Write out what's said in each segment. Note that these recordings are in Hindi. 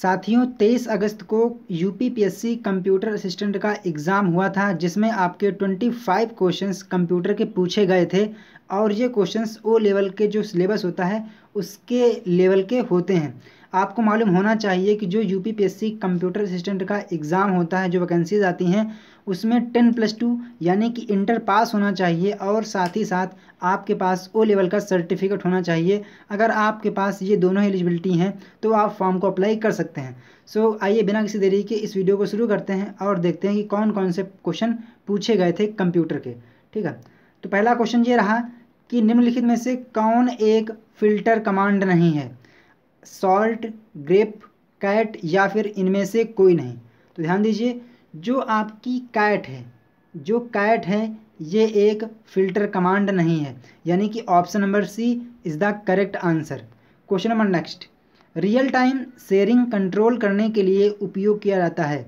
साथियों 23 अगस्त को यूपीपीएससी कंप्यूटर असिस्टेंट का एग्ज़ाम हुआ था जिसमें आपके 25 क्वेश्चन कंप्यूटर के पूछे गए थे और ये क्वेश्चंस ओ लेवल के जो सिलेबस होता है उसके लेवल के होते हैं आपको मालूम होना चाहिए कि जो यूपीपीएससी कंप्यूटर असिस्टेंट का एग्ज़ाम होता है जो वैकेंसीज आती हैं उसमें टेन प्लस टू यानी कि इंटर पास होना चाहिए और साथ ही साथ आपके पास ओ लेवल का सर्टिफिकेट होना चाहिए अगर आपके पास ये दोनों एलिजिबिलिटी हैं तो आप फॉर्म को अप्लाई कर सकते हैं सो so, आइए बिना किसी देरी के इस वीडियो को शुरू करते हैं और देखते हैं कि कौन कौन से क्वेश्चन पूछे गए थे कंप्यूटर के ठीक है तो पहला क्वेश्चन ये रहा कि निम्नलिखित में से कौन एक फ़िल्टर कमांड नहीं है सॉल्ट ग्रेप कैट या फिर इनमें से कोई नहीं तो ध्यान दीजिए जो आपकी कैट है जो कैट है ये एक फ़िल्टर कमांड नहीं है यानी कि option number C is the correct answer question number next real time sharing control करने के लिए उपयोग किया जाता है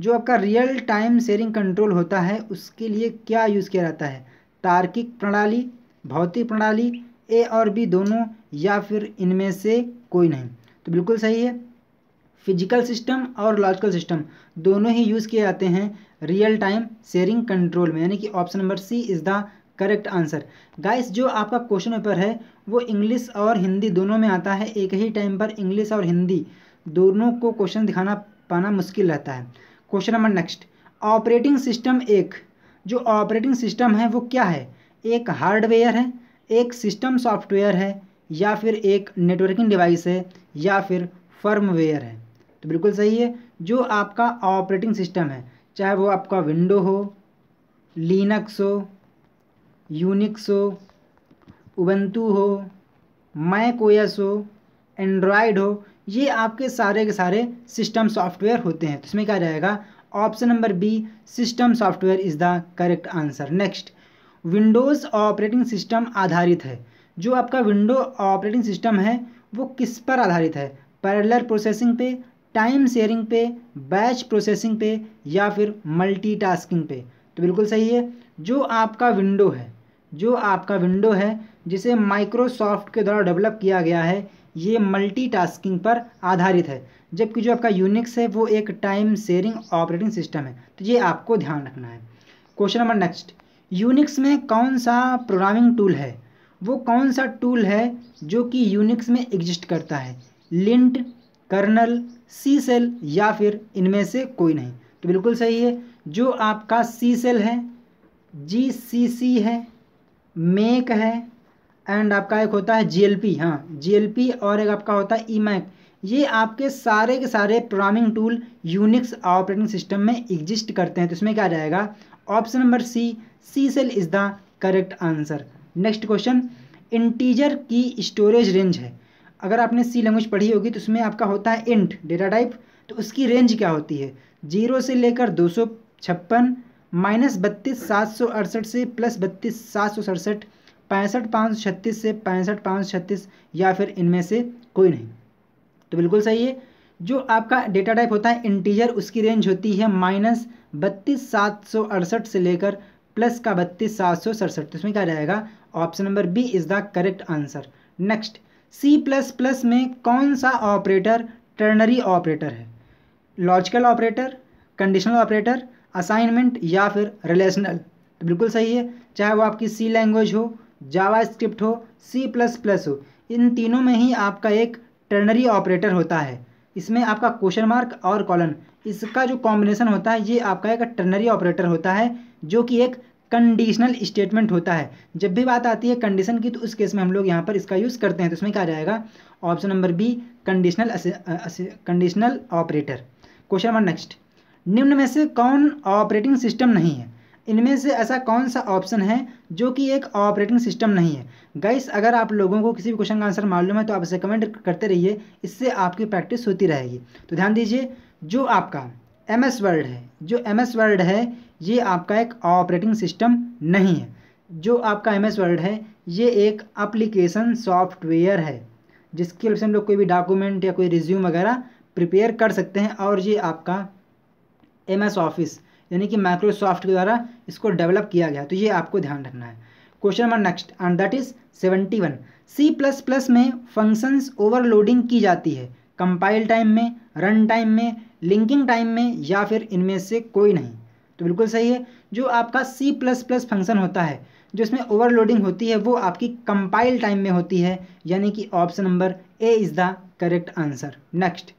जो आपका रियल टाइम शेयरिंग कंट्रोल होता है उसके लिए क्या यूज़ किया जाता है तार्किक प्रणाली भौतिक प्रणाली ए और बी दोनों या फिर इनमें से कोई नहीं तो बिल्कुल सही है फिजिकल सिस्टम और लॉजिकल सिस्टम दोनों ही यूज़ किए जाते हैं रियल टाइम शेयरिंग कंट्रोल में यानी कि option number C is the correct answer guys जो आपका क्वेश्चन पेपर है वो इंग्लिश और हिंदी दोनों में आता है एक ही टाइम पर इंग्लिश और हिंदी दोनों को क्वेश्चन दिखाना पाना मुश्किल रहता है question number next operating system एक जो ऑपरेटिंग सिस्टम है वो क्या है एक हार्डवेयर है एक सिस्टम सॉफ्टवेयर है या फिर एक नेटवर्किंग डिवाइस है या फिर फर्मवेयर है तो बिल्कुल सही है जो आपका ऑपरेटिंग सिस्टम है चाहे वो आपका विंडो हो लिनक्स हो यूनिक्स हो उबंतु हो मैक ओ हो एंड्रॉयड हो ये आपके सारे के सारे सिस्टम सॉफ्टवेयर होते हैं तो इसमें क्या रहेगा option number B system software is the correct answer next Windows operating system आधारित है जो आपका विंडो ऑपरेटिंग सिस्टम है वो किस पर आधारित है पैरेलल प्रोसेसिंग पे टाइम शेयरिंग पे बैच प्रोसेसिंग पे या फिर मल्टीटास्किंग पे तो बिल्कुल सही है जो आपका विंडो है जो आपका विंडो है जिसे माइक्रोसॉफ्ट के द्वारा डेवलप किया गया है ये मल्टीटास्किंग पर आधारित है जबकि जो आपका यूनिक्स है वो एक टाइम शेयरिंग ऑपरेटिंग सिस्टम है तो ये आपको ध्यान रखना है क्वेश्चन नंबर नेक्स्ट यूनिक्स में कौन सा प्रोग्रामिंग टूल है वो कौन सा टूल है जो कि यूनिक्स में एग्जिस्ट करता है लिंट कर्नल सी सेल या फिर इनमें से कोई नहीं तो बिल्कुल सही है जो आपका सी सेल है जी सी सी है मेक है एंड आपका एक होता है जी एल पी हाँ जी एल पी और एक आपका होता है ई मैक ये आपके सारे के सारे programming tool Unix operating system में एग्जिस्ट करते हैं तो इसमें क्या जाएगा option number C C shell is the correct answer next question integer की स्टोरेज रेंज है अगर आपने सी लैंग्वेज पढ़ी होगी तो उसमें आपका होता है इंट डेटा टाइप तो उसकी रेंज क्या होती है जीरो से लेकर दो सौ छप्पन माइनस बत्तीस सात सौ अड़सठ से प्लस बत्तीस सात सौ सड़सठ पैंसठ पाँच सौ छत्तीस से पैंसठ पाँच सौ छत्तीस या फिर इनमें से कोई नहीं तो बिल्कुल सही है जो आपका डेटा टाइप होता है इंटीजर उसकी रेंज होती है माइनस बत्तीस सात सौ अड़सठ से लेकर प्लस का बत्तीस सात सौ सड़सठ तो इसमें क्या जाएगा option number B is the correct answer next C plus plus में कौन सा ऑपरेटर टर्नरी ऑपरेटर है logical operator conditional operator assignment या फिर रिलेशनल तो बिल्कुल सही है चाहे वो आपकी सी लैंग्वेज हो जावा स्क्रिप्ट हो सी प्लस प्लस हो इन तीनों में ही आपका एक टर्नरी ऑपरेटर होता है इसमें आपका क्वेश्चन मार्क और कॉलन इसका जो कॉम्बिनेशन होता है ये आपका एक टर्नरी ऑपरेटर होता है जो कि एक कंडीशनल स्टेटमेंट होता है जब भी बात आती है कंडीशन की तो उस केस में हम लोग यहाँ पर इसका यूज़ करते हैं तो उसमें क्या जाएगा option number B conditional conditional operator question number next निम्न में से कौन ऑपरेटिंग सिस्टम नहीं है इनमें से ऐसा कौन सा ऑप्शन है जो कि एक ऑपरेटिंग सिस्टम नहीं है गाइस अगर आप लोगों को किसी भी क्वेश्चन का आंसर मालूम है तो आप इसे कमेंट करते रहिए इससे आपकी प्रैक्टिस होती रहेगी तो ध्यान दीजिए जो आपका एम एस वर्ड है जो एम एस वर्ड है ये आपका एक ऑपरेटिंग सिस्टम नहीं है जो आपका एम एस वर्ड है ये एक अप्लीकेशन सॉफ्टवेयर है जिसके लिए हम लोग कोई भी डॉक्यूमेंट या कोई रिज्यूम वगैरह प्रिपेयर कर सकते हैं और ये आपका एम एस ऑफिस यानी कि माइक्रोसॉफ्ट के द्वारा इसको डेवलप किया गया तो ये आपको ध्यान रखना है question number next and that is seventy one C plus plus में फंक्शंस ओवरलोडिंग की जाती है कंपाइल टाइम में रन टाइम में लिंकिंग टाइम में या फिर इनमें से कोई नहीं तो बिल्कुल सही है जो आपका सी प्लस प्लस फंक्शन होता है जो इसमें ओवरलोडिंग होती है वो आपकी कंपाइल टाइम में होती है यानी कि option number A is the correct answer next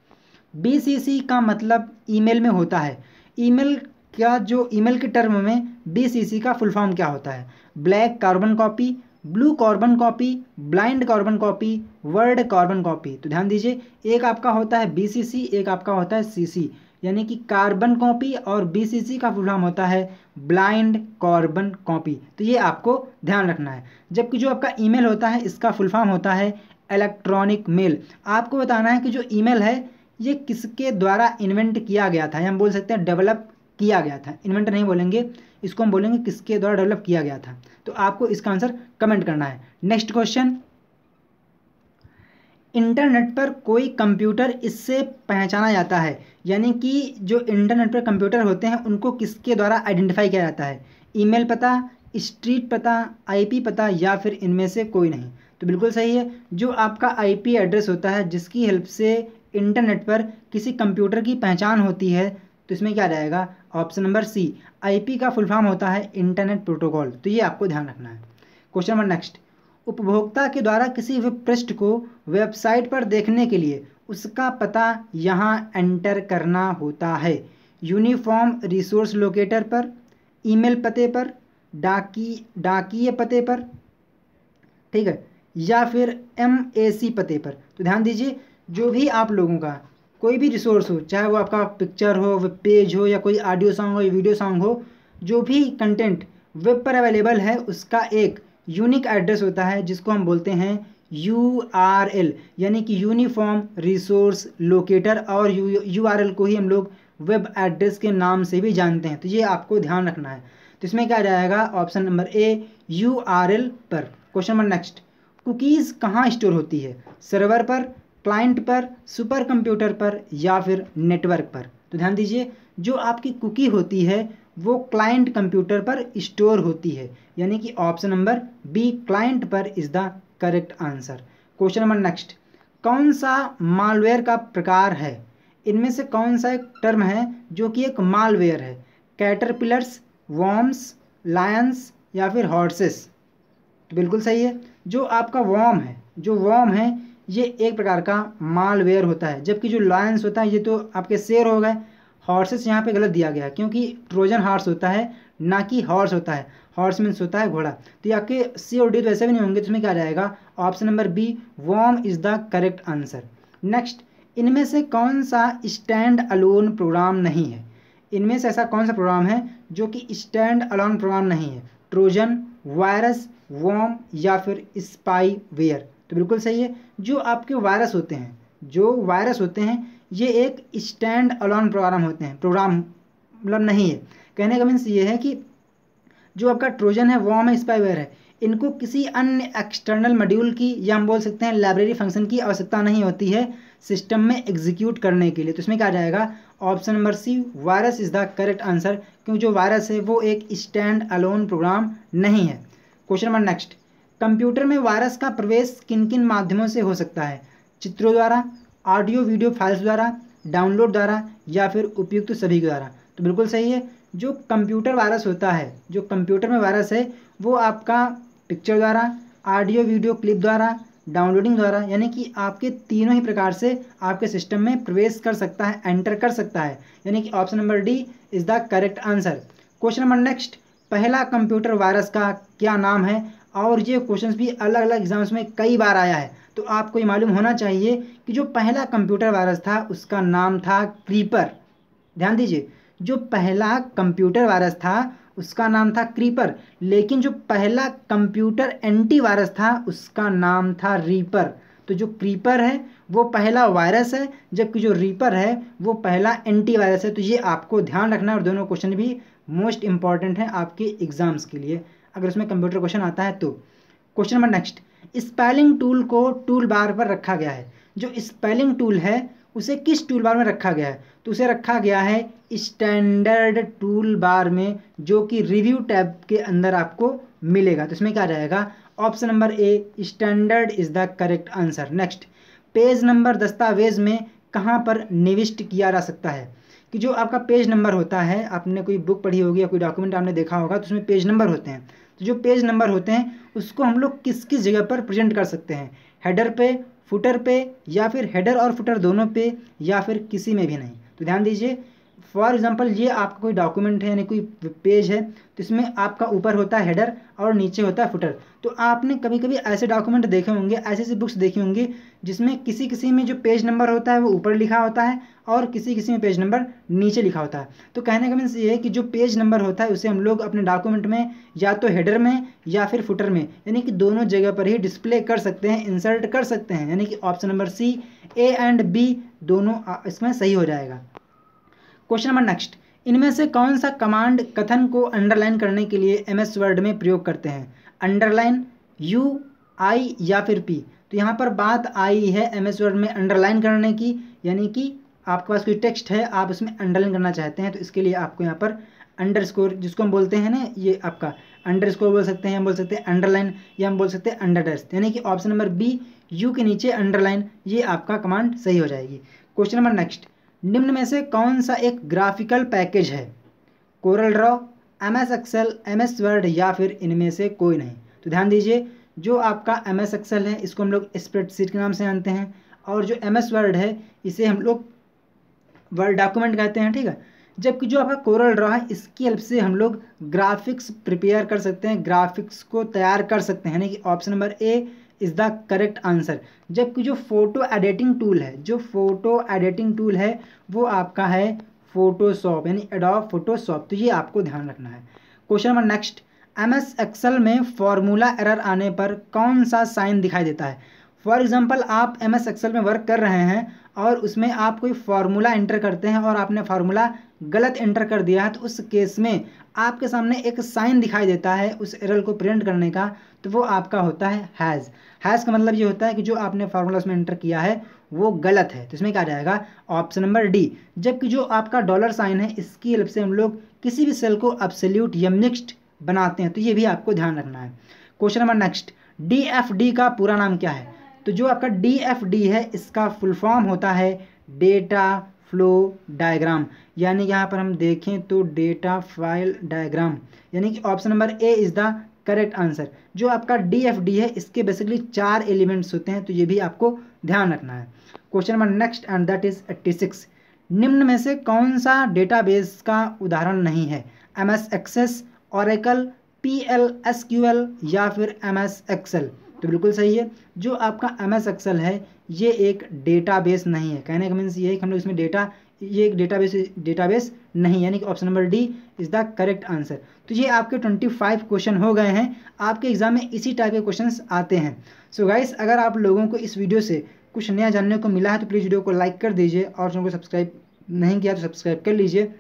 B का मतलब ईमेल में होता है ईमेल का जो ईमेल के टर्म में बी का फुल फॉर्म क्या होता है black carbon copy blue carbon copy blind carbon copy word carbon copy तो ध्यान दीजिए एक आपका होता है बीसीसी एक आपका होता है सीसी यानी कि कार्बन कॉपी और बीसीसी का फुल फॉर्म होता है ब्लाइंड कार्बन कॉपी तो ये आपको ध्यान रखना है जबकि जो आपका ईमेल होता है इसका फुल फॉर्म होता है इलेक्ट्रॉनिक मेल आपको बताना है कि जो ईमेल है ये किसके द्वारा इन्वेंट किया गया था हम बोल सकते हैं डेवलप किया गया था इन्वेंटर नहीं बोलेंगे इसको हम बोलेंगे किसके द्वारा डेवलप किया गया था तो आपको इसका आंसर कमेंट करना है नेक्स्ट क्वेश्चन इंटरनेट पर कोई कंप्यूटर इससे पहचाना जाता है यानी कि जो इंटरनेट पर कंप्यूटर होते हैं उनको किसके द्वारा आइडेंटिफाई किया जाता है ईमेल पता स्ट्रीट पता आईपी पता या फिर इनमें से कोई नहीं तो बिल्कुल सही है जो आपका आईपी एड्रेस होता है जिसकी हेल्प से इंटरनेट पर किसी कंप्यूटर की पहचान होती है तो इसमें क्या जाएगा ऑप्शन नंबर सी आईपी का फुल फॉर्म होता है इंटरनेट प्रोटोकॉल तो ये आपको ध्यान रखना है क्वेश्चन नंबर नेक्स्ट उपभोक्ता के द्वारा किसी भी पृष्ठ को वेबसाइट पर देखने के लिए उसका पता यहाँ एंटर करना होता है यूनिफॉर्म रिसोर्स लोकेटर पर ईमेल पते पर डाकी डाकीय पते पर ठीक है या फिर एम ए सी पते पर तो ध्यान दीजिए जो भी आप लोगों का कोई भी रिसोर्स हो चाहे वो आपका पिक्चर हो वेब पेज हो या कोई ऑडियो सॉन्ग हो या वीडियो सॉन्ग हो जो भी कंटेंट वेब पर अवेलेबल है उसका एक यूनिक एड्रेस होता है जिसको हम बोलते हैं यू आर एल यानी कि यूनिफॉर्म रिसोर्स लोकेटर और यू यू आर एल को ही हम लोग वेब एड्रेस के नाम से भी जानते हैं तो ये आपको ध्यान रखना है तो इसमें क्या जाएगा option number A U R L पर क्वेश्चन नंबर नेक्स्ट कुकीज़ कहाँ स्टोर होती है सर्वर पर क्लाइंट पर सुपर कंप्यूटर पर या फिर नेटवर्क पर तो ध्यान दीजिए जो आपकी कुकी होती है वो क्लाइंट कंप्यूटर पर स्टोर होती है यानी कि ऑप्शन नंबर बी क्लाइंट पर is the correct answer question number next कौन सा मालवेयर का प्रकार है इनमें से कौन सा एक टर्म है जो कि एक मालवेयर है कैटरपिलर्स वॉम्स लायंस या फिर हॉर्सेस तो बिल्कुल सही है जो आपका वॉम है जो वॉम है ये एक प्रकार का मालवेयर होता है जबकि जो लायंस होता है ये तो आपके शेर हो गए हॉर्सेस यहाँ पे गलत दिया गया है क्योंकि ट्रोजन हार्स होता है ना कि हॉर्स होता है हॉर्स मीन्स होता है घोड़ा तो आपके सी और डी तो ऐसे भी नहीं होंगे तो उसमें क्या जाएगा option number B worm is the correct answer next इनमें से कौन सा स्टैंड अलोन प्रोग्राम नहीं है इनमें से ऐसा कौन सा प्रोग्राम है जो कि स्टैंड अलोन प्रोग्राम नहीं है ट्रोजन वायरस वॉम या फिर स्पाई वेयर तो बिल्कुल सही है जो आपके वायरस होते हैं जो वायरस होते हैं ये एक स्टैंड अलोन प्रोग्राम होते हैं प्रोग्राम मतलब नहीं है कहने का मीन्स ये है कि जो आपका ट्रोजन है वो हमें स्पाईवेयर है इनको किसी अन्य एक्सटर्नल मॉड्यूल की या हम बोल सकते हैं लाइब्रेरी फंक्शन की आवश्यकता नहीं होती है सिस्टम में एग्जीक्यूट करने के लिए तो इसमें क्या जाएगा option number C virus is the correct answer क्योंकि जो वायरस है वो एक स्टैंड अलोन प्रोग्राम नहीं है क्वेश्चन नंबर नेक्स्ट कंप्यूटर में वायरस का प्रवेश किन किन माध्यमों से हो सकता है चित्रों द्वारा ऑडियो वीडियो फाइल्स द्वारा डाउनलोड द्वारा या फिर उपयुक्त सभी द्वारा तो बिल्कुल सही है जो कंप्यूटर वायरस होता है जो कंप्यूटर में वायरस है वो आपका पिक्चर द्वारा ऑडियो वीडियो क्लिप द्वारा डाउनलोडिंग द्वारा यानी कि आपके तीनों ही प्रकार से आपके सिस्टम में प्रवेश कर सकता है एंटर कर सकता है यानी कि option number D is the correct answer question number next पहला कंप्यूटर वायरस का क्या नाम है और ये क्वेश्चंस भी अलग अलग एग्ज़ाम्स में कई बार आया है तो आपको ये मालूम होना चाहिए कि जो पहला कंप्यूटर वायरस था उसका नाम था क्रीपर ध्यान दीजिए जो पहला कंप्यूटर वायरस था उसका नाम था क्रीपर लेकिन जो पहला कंप्यूटर एंटीवायरस था उसका नाम था रीपर तो जो क्रीपर है वो पहला वायरस है जबकि जो रीपर है वो पहला एंटीवायरस है तो ये आपको ध्यान रखना है और दोनों क्वेश्चन भी मोस्ट इम्पॉर्टेंट हैं आपके एग्ज़ाम्स के लिए अगर उसमें कंप्यूटर क्वेश्चन आता है तो question number next spelling tool को टूल बार पर रखा गया है जो स्पेलिंग टूल है उसे किस टूल बार में रखा गया है तो उसे रखा गया है स्टैंडर्ड टूल बार में जो कि रिव्यू टैब के अंदर आपको मिलेगा तो इसमें क्या रहेगा option number A standard is the correct answer next page number दस्तावेज़ में कहाँ पर निविष्ट किया जा सकता है कि जो आपका पेज नंबर होता है आपने कोई बुक पढ़ी होगी या कोई डॉक्यूमेंट आपने देखा होगा तो उसमें पेज नंबर होते हैं तो जो पेज नंबर होते हैं उसको हम लोग किस किस जगह पर प्रेजेंट कर सकते हैं हेडर पे फुटर पे या फिर हेडर और फुटर दोनों पे या फिर किसी में भी नहीं तो ध्यान दीजिए फॉर एग्ज़ाम्पल ये आपका कोई डॉक्यूमेंट है यानी कोई पेज है तो इसमें आपका ऊपर होता है हेडर और नीचे होता है फुटर तो आपने कभी कभी ऐसे डॉक्यूमेंट देखे होंगे ऐसे ऐसी बुक्स देखी होंगी जिसमें किसी किसी में जो पेज नंबर होता है वो ऊपर लिखा होता है और किसी किसी में पेज नंबर नीचे लिखा होता है तो कहने का मीन्स ये है कि जो पेज नंबर होता है उसे हम लोग अपने डॉक्यूमेंट में या तो हेडर में या फिर फुटर में यानी कि दोनों जगह पर ही डिस्प्ले कर सकते हैं इंसर्ट कर सकते हैं यानी कि option number C A and B दोनों इसमें सही हो जाएगा क्वेश्चन नंबर नेक्स्ट इनमें से कौन सा कमांड कथन को अंडरलाइन करने के लिए एम एस वर्ड में प्रयोग करते हैं अंडरलाइन यू आई या फिर पी तो यहाँ पर बात आई है एम एस वर्ड में अंडरलाइन करने की यानी कि आपके पास कोई टेक्स्ट है आप उसमें अंडरलाइन करना चाहते हैं तो इसके लिए आपको यहाँ पर अंडर स्कोर जिसको हम बोलते हैं ना ये आपका अंडर स्कोर बोल सकते हैं हम बोल सकते हैं अंडरलाइन या हम बोल सकते हैं डेस्ट यानी कि ऑप्शन नंबर बी यू के नीचे अंडरलाइन ये आपका कमांड सही हो जाएगी क्वेश्चन नंबर नेक्स्ट निम्न में से कौन सा एक ग्राफिकल पैकेज है Corel Draw M S Excel M S Word या फिर इनमें से कोई नहीं तो ध्यान दीजिए जो आपका एम एस एक्सेल है इसको हम लोग स्प्रेडशीट के नाम से जानते हैं और जो एम एस वर्ड है इसे हम लोग वर्ड डॉक्यूमेंट कहते हैं ठीक है जबकि जो आपका कोरल ड्रॉ है इसकी हेल्प से हम लोग ग्राफिक्स प्रिपेयर कर सकते हैं ग्राफिक्स को तैयार कर सकते हैं यानी कि option number A is the correct answer जबकि जो फ़ोटो एडिटिंग टूल है जो फ़ोटो एडिटिंग टूल है वो आपका है फोटोशॉप यानी एडॉप फोटोशॉप तो ये आपको ध्यान रखना है question number next M S axle में फॉर्मूला एरर आने पर कौन सा साइन दिखाई देता है for example M S S axle में वर्क कर रहे हैं और उसमें आप कोई फार्मूला एंटर करते हैं और आपने फार्मूला गलत एंटर कर दिया है तो उस केस में आपके सामने एक साइन दिखाई देता है उस एरल को प्रिंट करने का तो वो आपका होता है हैज़ हैज़ का मतलब ये होता है कि जो आपने फार्मूला उसमें एंटर किया है वो गलत है तो इसमें क्या जाएगा ऑप्शन नंबर डी जबकि जो आपका डॉलर साइन है इसकी हेल्प से हम लोग किसी भी सेल को अपसल्यूट या मिक्सड बनाते हैं तो ये भी आपको ध्यान रखना है question number next D F D का पूरा नाम क्या है तो जो आपका डी एफ डी है इसका फुल फॉर्म होता है डेटा फ्लो डायग्राम यानी यहाँ पर हम देखें तो डेटा फाइल डायग्राम यानी कि option number A is the correct answer जो आपका डी एफ डी है इसके बेसिकली चार एलिमेंट्स होते हैं तो ये भी आपको ध्यान रखना है question number next and that is eighty six निम्न में से कौन सा डेटाबेस का उदाहरण नहीं है M S Access Oracle P L S Q L या फिर एम एस एक्सेल तो बिल्कुल सही है जो आपका एम एस एक्सल है ये एक डेटाबेस नहीं है कहने का मीन्स ये है कि हम लोग इसमें डेटा ये एक डेटाबेस डेटाबेस नहीं यानी कि option number D is the correct answer तो ये आपके ट्वेंटी फाइव क्वेश्चन हो गए हैं आपके एग्ज़ाम में इसी टाइप के क्वेश्चंस आते हैं सो so गाइस अगर आप लोगों को इस वीडियो से कुछ नया जानने को मिला है तो प्लीज़ वीडियो को लाइक कर दीजिए और चैनल को सब्सक्राइब नहीं किया तो सब्सक्राइब कर लीजिए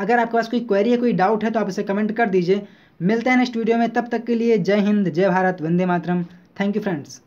अगर आपके पास कोई क्वेरी है कोई डाउट है तो आप इसे कमेंट कर दीजिए मिलते हैं नेक्स्ट वीडियो में तब तक के लिए जय हिंद जय Bharat Vande Mataram thank you friends